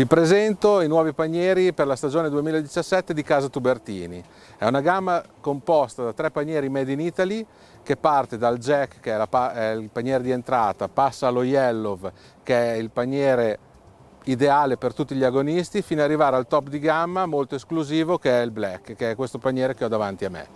Vi presento i nuovi panieri per la stagione 2017 di Casa Tubertini. È una gamma composta da tre panieri made in Italy che parte dal Jack che è, la, è il paniere di entrata, passa allo Yellow che è il paniere ideale per tutti gli agonisti fino ad arrivare al top di gamma molto esclusivo che è il Black che è questo paniere che ho davanti a me.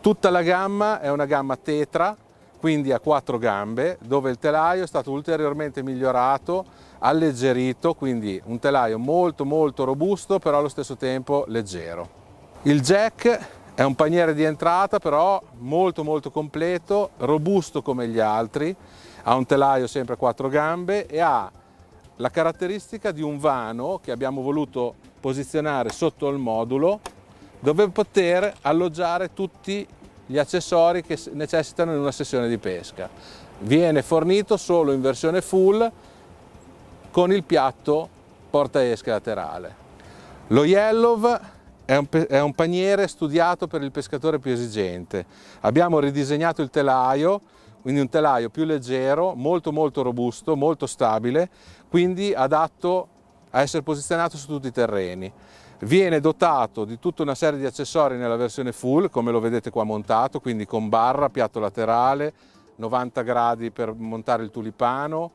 Tutta la gamma è una gamma tetra quindi a quattro gambe, dove il telaio è stato ulteriormente migliorato, alleggerito, quindi un telaio molto molto robusto, però allo stesso tempo leggero. Il jack è un paniere di entrata, però molto molto completo, robusto come gli altri, ha un telaio sempre a quattro gambe e ha la caratteristica di un vano che abbiamo voluto posizionare sotto il modulo dove poter alloggiare tutti gli accessori che necessitano in una sessione di pesca. Viene fornito solo in versione full con il piatto portaesca laterale. Lo Yellow è un, è un paniere studiato per il pescatore più esigente. Abbiamo ridisegnato il telaio quindi un telaio più leggero, molto molto robusto, molto stabile, quindi adatto a essere posizionato su tutti i terreni. Viene dotato di tutta una serie di accessori nella versione full, come lo vedete qua montato, quindi con barra, piatto laterale, 90 gradi per montare il tulipano,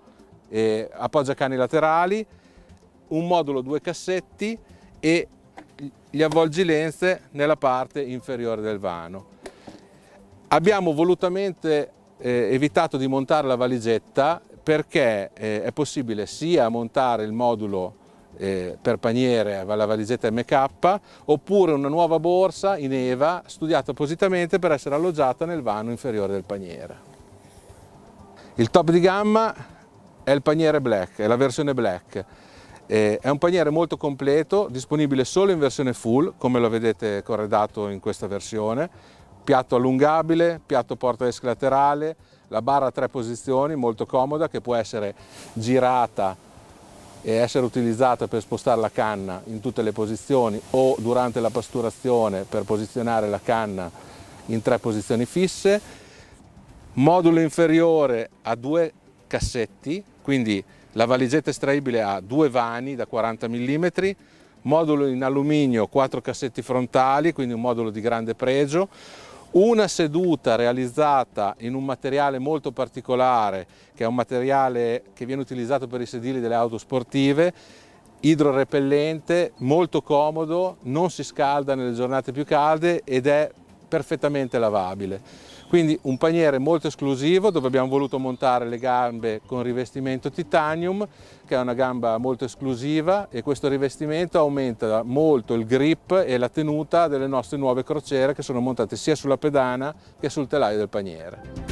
eh, appoggiacani laterali, un modulo due cassetti e gli avvolgi lenze nella parte inferiore del vano. Abbiamo volutamente eh, evitato di montare la valigetta perché eh, è possibile sia montare il modulo eh, per Paniere alla Valigetta MK oppure una nuova borsa in EVA studiata appositamente per essere alloggiata nel vano inferiore del paniere. Il top di gamma è il paniere black, è la versione black. Eh, è un paniere molto completo, disponibile solo in versione full, come lo vedete corredato in questa versione, piatto allungabile, piatto porta esca laterale, la barra a tre posizioni molto comoda che può essere girata e essere utilizzata per spostare la canna in tutte le posizioni o durante la pasturazione per posizionare la canna in tre posizioni fisse. Modulo inferiore a due cassetti, quindi la valigetta estraibile ha due vani da 40 mm, modulo in alluminio, quattro cassetti frontali, quindi un modulo di grande pregio, una seduta realizzata in un materiale molto particolare, che è un materiale che viene utilizzato per i sedili delle auto sportive, idrorepellente, molto comodo, non si scalda nelle giornate più calde ed è perfettamente lavabile. Quindi un paniere molto esclusivo dove abbiamo voluto montare le gambe con rivestimento titanium che è una gamba molto esclusiva e questo rivestimento aumenta molto il grip e la tenuta delle nostre nuove crociere che sono montate sia sulla pedana che sul telaio del paniere.